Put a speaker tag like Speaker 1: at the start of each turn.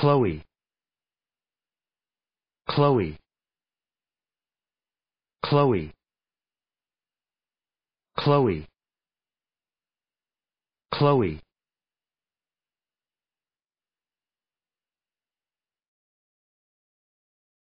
Speaker 1: Chloe Chloe Chloe Chloe Chloe